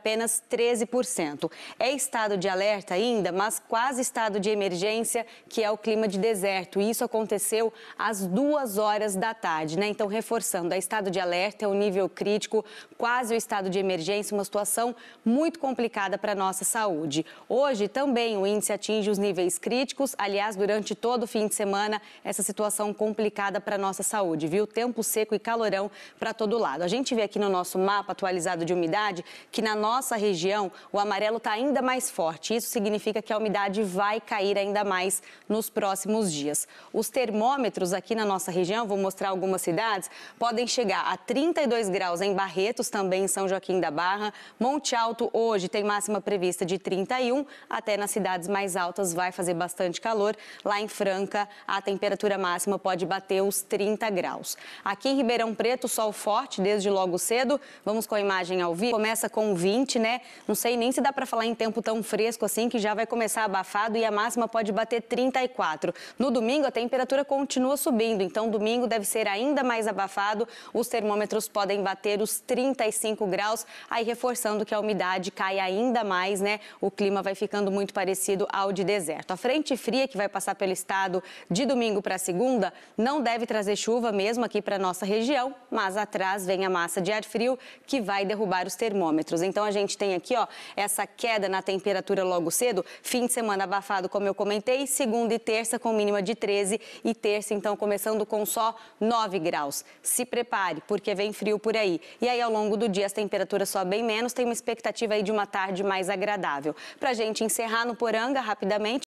apenas 13%. É estado de alerta ainda, mas quase estado de emergência, que é o clima de deserto. E isso aconteceu às duas horas da tarde, né? Então, reforçando, é estado de alerta, é um nível crítico, quase o estado de emergência, uma situação muito complicada para a nossa saúde. Hoje também o índice atinge os níveis críticos. Aliás, durante todo o fim de semana, essa situação complicada para a nossa saúde, viu? Tempo seco e calorão para todo lado. A gente vê aqui no nosso mapa atualizado de umidade que na nossa nossa região, o amarelo está ainda mais forte. Isso significa que a umidade vai cair ainda mais nos próximos dias. Os termômetros aqui na nossa região, vou mostrar algumas cidades, podem chegar a 32 graus em Barretos, também em São Joaquim da Barra. Monte Alto hoje tem máxima prevista de 31, até nas cidades mais altas vai fazer bastante calor. Lá em Franca, a temperatura máxima pode bater os 30 graus. Aqui em Ribeirão Preto, sol forte desde logo cedo. Vamos com a imagem ao vivo. Começa com 20 quente, né? Não sei nem se dá para falar em tempo tão fresco assim, que já vai começar abafado e a máxima pode bater 34. No domingo, a temperatura continua subindo, então domingo deve ser ainda mais abafado. Os termômetros podem bater os 35 graus, aí reforçando que a umidade cai ainda mais, né? O clima vai ficando muito parecido ao de deserto. A frente fria que vai passar pelo estado de domingo para segunda não deve trazer chuva mesmo aqui para nossa região, mas atrás vem a massa de ar frio que vai derrubar os termômetros. Então a a gente tem aqui, ó, essa queda na temperatura logo cedo. Fim de semana abafado, como eu comentei. Segunda e terça com mínima de 13 e terça, então, começando com só 9 graus. Se prepare, porque vem frio por aí. E aí, ao longo do dia, as temperaturas bem menos. Tem uma expectativa aí de uma tarde mais agradável. Pra gente encerrar no Poranga, rapidamente.